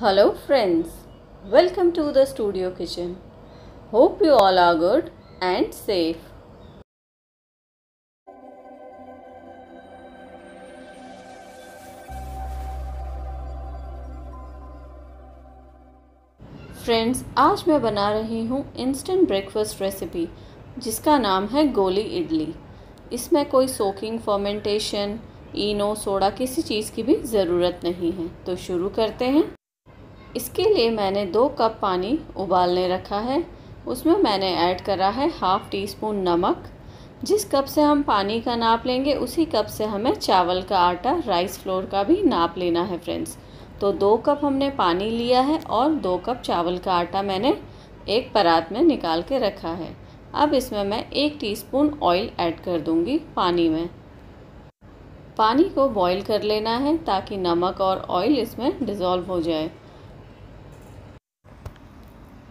Hello friends, welcome to the studio kitchen. Hope you all are good and safe. Friends आज मैं बना रही हूँ इंस्टेंट ब्रेकफास्ट रेसिपी जिसका नाम है गोली इडली इसमें कोई सोकिंग फर्मेंटेशन इनो सोडा किसी चीज़ की भी ज़रूरत नहीं है तो शुरू करते हैं इसके लिए मैंने दो कप पानी उबालने रखा है उसमें मैंने ऐड करा है हाफ़ टी स्पून नमक जिस कप से हम पानी का नाप लेंगे उसी कप से हमें चावल का आटा राइस फ्लोर का भी नाप लेना है फ्रेंड्स तो दो कप हमने पानी लिया है और दो कप चावल का आटा मैंने एक परात में निकाल के रखा है अब इसमें मैं एक टीस्पून ऑयल ऐड कर दूंगी पानी में पानी को बॉईल कर लेना है ताकि नमक और ऑयल इसमें डिज़ोल्व हो जाए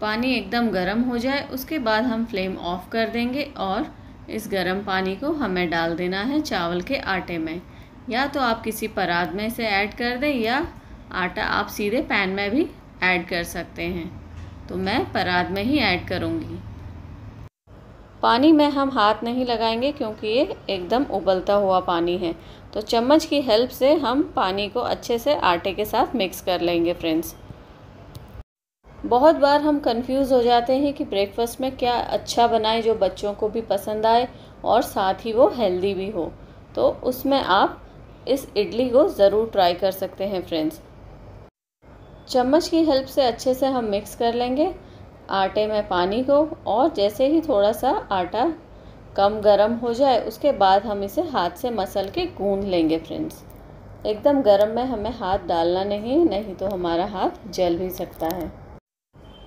पानी एकदम गर्म हो जाए उसके बाद हम फ्लेम ऑफ़ कर देंगे और इस गर्म पानी को हमें डाल देना है चावल के आटे में या तो आप किसी पराद में से ऐड कर दें या आटा आप सीधे पैन में भी ऐड कर सकते हैं तो मैं पराद में ही ऐड करूँगी पानी में हम हाथ नहीं लगाएंगे क्योंकि ये एकदम उबलता हुआ पानी है तो चम्मच की हेल्प से हम पानी को अच्छे से आटे के साथ मिक्स कर लेंगे फ्रेंड्स बहुत बार हम कंफ्यूज हो जाते हैं कि ब्रेकफास्ट में क्या अच्छा बनाए जो बच्चों को भी पसंद आए और साथ ही वो हेल्दी भी हो तो उसमें आप इस इडली को ज़रूर ट्राई कर सकते हैं फ्रेंड्स चम्मच की हेल्प से अच्छे से हम मिक्स कर लेंगे आटे में पानी को और जैसे ही थोड़ा सा आटा कम गरम हो जाए उसके बाद हम इसे हाथ से मसल के गूंद लेंगे फ्रेंड्स एकदम गरम में हमें हाथ डालना नहीं नहीं तो हमारा हाथ जल भी सकता है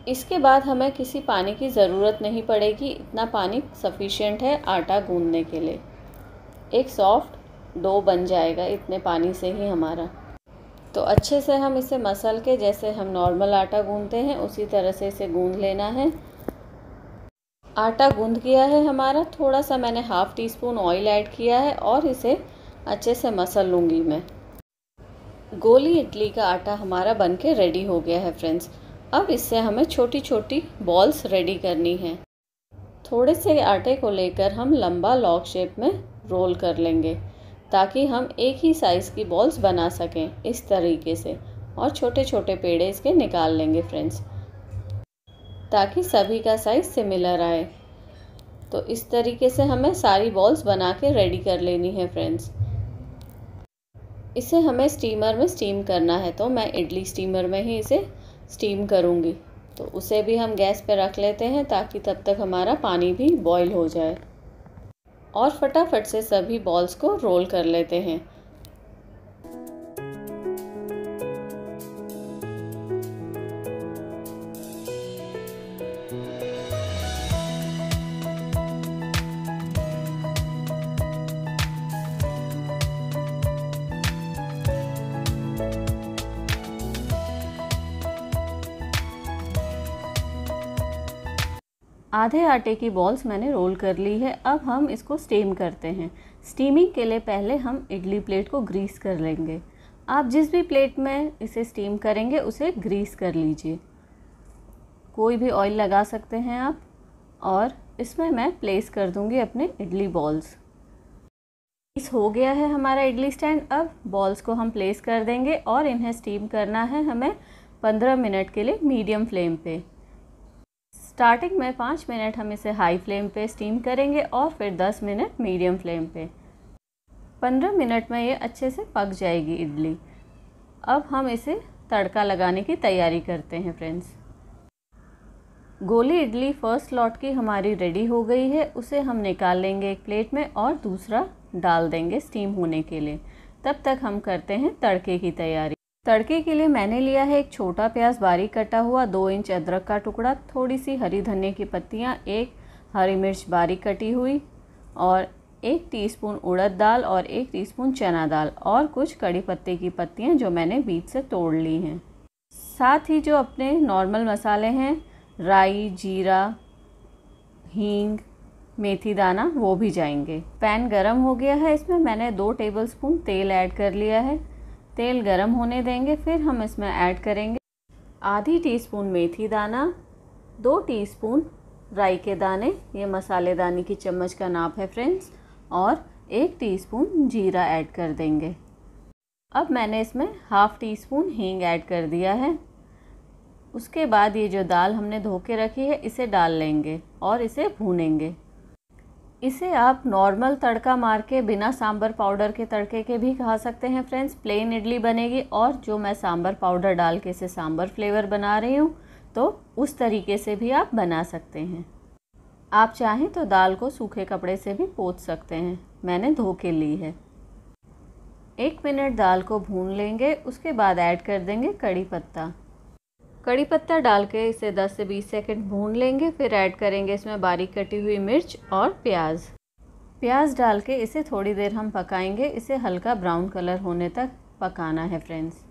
इसके बाद हमें किसी पानी की ज़रूरत नहीं पड़ेगी इतना पानी सफिशियंट है आटा गूंदने के लिए एक सॉफ्ट डो बन जाएगा इतने पानी से ही हमारा तो अच्छे से हम इसे मसल के जैसे हम नॉर्मल आटा गूंदते हैं उसी तरह से इसे गूंद लेना है आटा गूंद गया है हमारा थोड़ा सा मैंने half teaspoon oil add किया है और इसे अच्छे से मसल लूँगी मैं गोली इडली का आटा हमारा बन के रेडी हो गया है फ्रेंड्स अब इससे हमें छोटी छोटी बॉल्स रेडी करनी है थोड़े से आटे को लेकर हम लंबा लॉक शेप में रोल कर लेंगे ताकि हम एक ही साइज़ की बॉल्स बना सकें इस तरीके से और छोटे छोटे पेड़े इसके निकाल लेंगे फ्रेंड्स ताकि सभी का साइज़ सिमिलर आए तो इस तरीके से हमें सारी बॉल्स बना के रेडी कर लेनी है फ्रेंड्स इसे हमें स्टीमर में स्टीम करना है तो मैं इडली स्टीमर में ही इसे स्टीम करूँगी तो उसे भी हम गैस पर रख लेते हैं ताकि तब तक हमारा पानी भी बॉईल हो जाए और फटाफट से सभी बॉल्स को रोल कर लेते हैं आधे आटे की बॉल्स मैंने रोल कर ली है अब हम इसको स्टीम करते हैं स्टीमिंग के लिए पहले हम इडली प्लेट को ग्रीस कर लेंगे आप जिस भी प्लेट में इसे स्टीम करेंगे उसे ग्रीस कर लीजिए कोई भी ऑयल लगा सकते हैं आप और इसमें मैं प्लेस कर दूंगी अपने इडली बॉल्स इस हो गया है हमारा इडली स्टैंड अब बॉल्स को हम प्लेस कर देंगे और इन्हें स्टीम करना है हमें पंद्रह मिनट के लिए मीडियम फ्लेम पे स्टार्टिंग में पाँच मिनट हम इसे हाई फ्लेम पे स्टीम करेंगे और फिर दस मिनट मीडियम फ्लेम पे पंद्रह मिनट में ये अच्छे से पक जाएगी इडली अब हम इसे तड़का लगाने की तैयारी करते हैं फ्रेंड्स गोली इडली फर्स्ट लॉट की हमारी रेडी हो गई है उसे हम निकाल लेंगे एक प्लेट में और दूसरा डाल देंगे स्टीम होने के लिए तब तक हम करते हैं तड़के की तैयारी तड़के के लिए मैंने लिया है एक छोटा प्याज बारीक कटा हुआ दो इंच अदरक का टुकड़ा थोड़ी सी हरी धनिया की पत्तियाँ एक हरी मिर्च बारीक कटी हुई और एक टीस्पून उड़द दाल और एक टीस्पून चना दाल और कुछ कड़ी पत्ते की पत्तियाँ जो मैंने बीच से तोड़ ली हैं साथ ही जो अपने नॉर्मल मसाले हैं राई जीरा हींग मेथी दाना वो भी जाएंगे पैन गरम हो गया है इसमें मैंने दो टेबलस्पून तेल ऐड कर लिया है तेल गरम होने देंगे फिर हम इसमें ऐड करेंगे आधी टीस्पून मेथी दाना दो टीस्पून राई के दाने ये मसालेदानी की चम्मच का नाप है फ्रेंड्स और एक टीस्पून जीरा ऐड कर देंगे अब मैंने इसमें हाफ़ टी स्पून हींग ऐड कर दिया है उसके बाद ये जो दाल हमने धो के रखी है इसे डाल लेंगे और इसे भूनेंगे इसे आप नॉर्मल तड़का मार के बिना सांबर पाउडर के तड़के के भी खा सकते हैं फ्रेंड्स प्लेन इडली बनेगी और जो मैं सांबर पाउडर डाल के इसे सांबर फ्लेवर बना रही हूँ तो उस तरीके से भी आप बना सकते हैं आप चाहें तो दाल को सूखे कपड़े से भी पोत सकते हैं मैंने धो के ली है एक मिनट दाल को भून लेंगे उसके बाद ऐड कर देंगे कड़ी पत्ता कड़ी पत्ता डाल के इसे 10 से 20 सेकंड भून लेंगे फिर ऐड करेंगे इसमें बारीक कटी हुई मिर्च और प्याज प्याज डाल के इसे थोड़ी देर हम पकाएंगे इसे हल्का ब्राउन कलर होने तक पकाना है फ्रेंड्स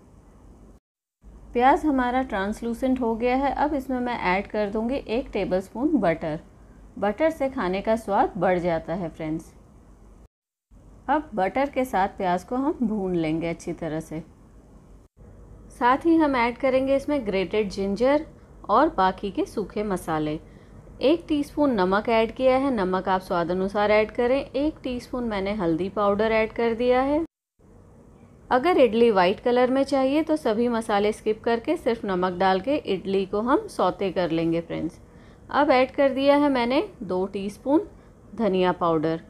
प्याज हमारा ट्रांसलूसेंट हो गया है अब इसमें मैं ऐड कर दूंगी एक टेबलस्पून बटर बटर से खाने का स्वाद बढ़ जाता है फ्रेंड्स अब बटर के साथ प्याज को हम भून लेंगे अच्छी तरह से साथ ही हम ऐड करेंगे इसमें ग्रेटेड जिंजर और बाकी के सूखे मसाले एक टीस्पून नमक ऐड किया है नमक आप स्वाद अनुसार ऐड करें एक टीस्पून मैंने हल्दी पाउडर ऐड कर दिया है अगर इडली वाइट कलर में चाहिए तो सभी मसाले स्किप करके सिर्फ नमक डाल के इडली को हम सौते कर लेंगे फ्रेंड्स अब ऐड कर दिया है मैंने दो टीस्पून धनिया पाउडर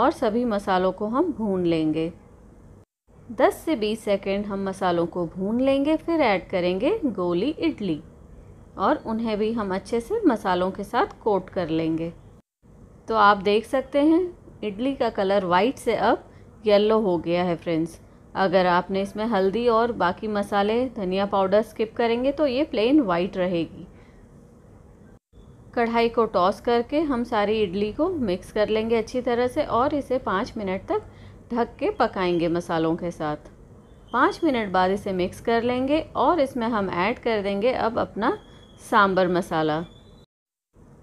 और सभी मसालों को हम भून लेंगे 10 से 20 सेकेंड हम मसालों को भून लेंगे फिर ऐड करेंगे गोली इडली और उन्हें भी हम अच्छे से मसालों के साथ कोट कर लेंगे तो आप देख सकते हैं इडली का कलर वाइट से अब येलो हो गया है फ्रेंड्स अगर आपने इसमें हल्दी और बाकी मसाले धनिया पाउडर स्किप करेंगे तो ये प्लेन वाइट रहेगी कढ़ाई को टॉस करके हम सारी इडली को मिक्स कर लेंगे अच्छी तरह से और इसे पाँच मिनट तक ढक के पकाएंगे मसालों के साथ पाँच मिनट बाद इसे मिक्स कर लेंगे और इसमें हम ऐड कर देंगे अब अपना सांबर मसाला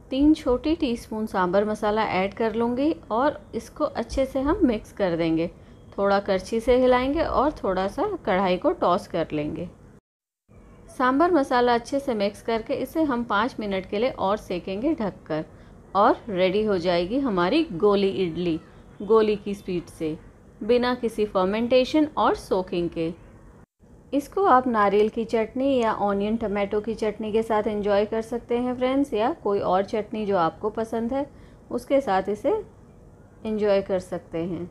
तीन छोटी टीस्पून सांबर मसाला ऐड कर लूँगी और इसको अच्छे से हम मिक्स कर देंगे थोड़ा करछी से हिलाएंगे और थोड़ा सा कढ़ाई को टॉस कर लेंगे सांबर मसाला अच्छे से मिक्स करके इसे हम पाँच मिनट के लिए और सेकेंगे ढककर और रेडी हो जाएगी हमारी गोली इडली गोली की स्पीड से बिना किसी फर्मेंटेशन और सोकिंग के इसको आप नारियल की चटनी या ऑनियन टमाटो की चटनी के साथ एंजॉय कर सकते हैं फ्रेंड्स या कोई और चटनी जो आपको पसंद है उसके साथ इसे इंजॉय कर सकते हैं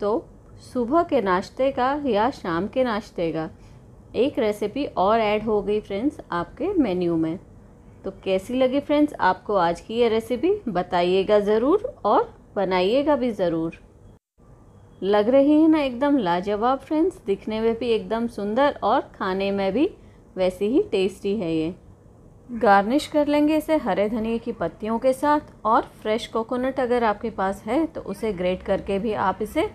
तो सुबह के नाश्ते का या शाम के नाश्ते का एक रेसिपी और ऐड हो गई फ्रेंड्स आपके मेन्यू में तो कैसी लगी फ्रेंड्स आपको आज की ये रेसिपी बताइएगा ज़रूर और बनाइएगा भी ज़रूर लग रही है ना एकदम लाजवाब फ्रेंड्स दिखने में भी एकदम सुंदर और खाने में भी वैसी ही टेस्टी है ये गार्निश कर लेंगे इसे हरे धनिए की पत्तियों के साथ और फ्रेश कोकोनट अगर आपके पास है तो उसे ग्रेट करके भी आप इसे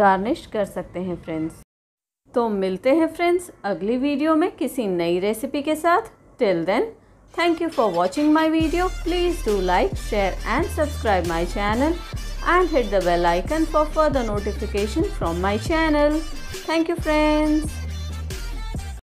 गार्निश कर सकते हैं फ्रेंड्स तो मिलते हैं फ्रेंड्स अगली वीडियो में किसी नई रेसिपी के साथ till then thank you for watching my video please do like share and subscribe my channel and hit the bell icon for further notification from my channel. Thank you friends.